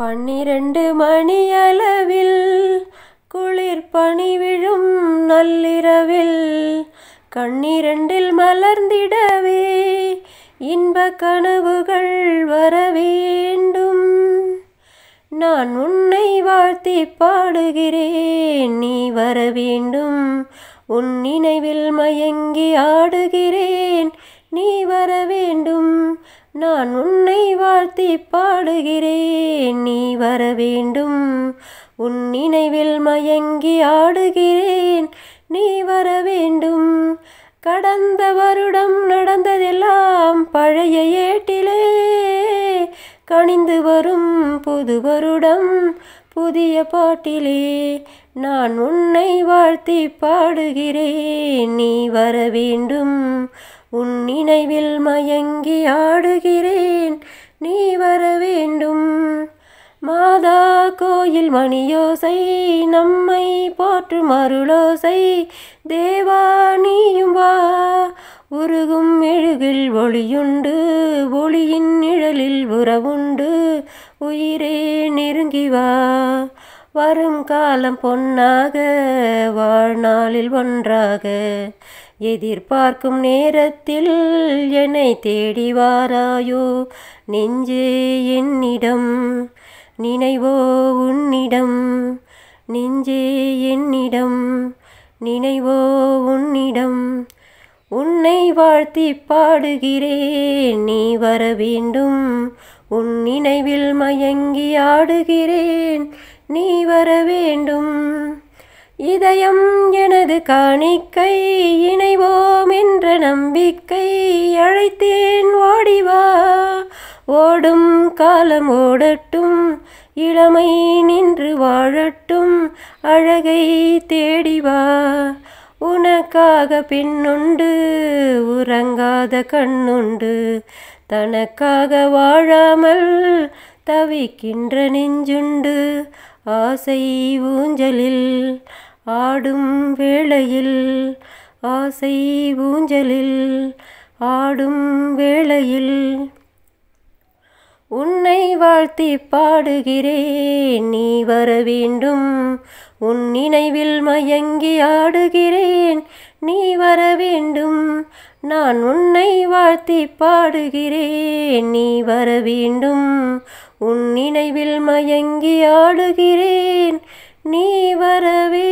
பன்னிரண்டு மணியளவில் குளிர் பனி விழும் நள்ளிரவில் கண்ணிரண்டில் மலர்ந்திடவே இன்ப கனவுகள் வர வேண்டும் நான் உன்னை வாழ்த்தி பாடுகிறேன் நீ வர வேண்டும் உன் நினைவில் மயங்கி ஆடுகிறேன் நீ வர வேண்டும் நான் உன்னை வாழ்த்தி பாடுகிறேன் நீ வர வேண்டும் உன் நினைவில் மயங்கி ஆடுகிறேன் நீ வர வேண்டும் கடந்த வருடம் நடந்ததெல்லாம் பழைய ஏட்டிலே கணிந்து வரும் புது வருடம் புதிய பாட்டிலே நான் உன்னை வாழ்த்தி பாடுகிறேன் நீ வர வேண்டும் உன் நினைவில் மயங்கி ஆடுகிறேன் நீ வர வேண்டும் மாதா கோயில் மணியோசை நம்மை போற்றும் மருளோசை தேவா நீயும் வா உருகும் மெழுகில் ஒளியுண்டு ஒளியின் நிழலில் உறவுண்டு உயிரே நெருங்கி வா வரும் காலம் பொன்னாக வாழ்நாளில் ஒன்றாக எதிர்பார்க்கும் நேரத்தில் என்னை தேடி வாராயோ நெஞ்சே என்னிடம் நினைவோ உன்னிடம் நெஞ்சே என்னிடம் நினைவோ உன்னிடம் வாழ்த்தி பாடுகிறேன் நீ வர வேண்டும் உன் நினைவில் மயங்கி ஆடுகிறேன் நீ வர வேண்டும் இதயம் எனது காணிக்கை இணைவோம் என்ற நம்பிக்கை அழைத்தேன் ஓடிவா ஓடும் காலம் ஓடட்டும் இளமை நின்று வாழட்டும் அழகை தேடிவா உனக்காக பின்னுண்டு உறங்காத கண்ணுண்டு தனக்காக வாழாமல் தவிக்கின்ற நெஞ்சுண்டு ஆசை ஊஞ்சலில் ஆடும் வேளையில் ஆசை ஊஞ்சலில் ஆடும் வேளையில் உன்னை வாழ்த்தி பாடுகிறேன் நீ வர வேண்டும் உன் நினைவில் மயங்கி ஆடுகிறேன் நீ வர வேண்டும் நான் உன்னை வாழ்த்தி பாடுகிறேன் நீ வர வேண்டும் உன் நினைவில் மயங்கி ஆடுகிறேன் நீ வரவே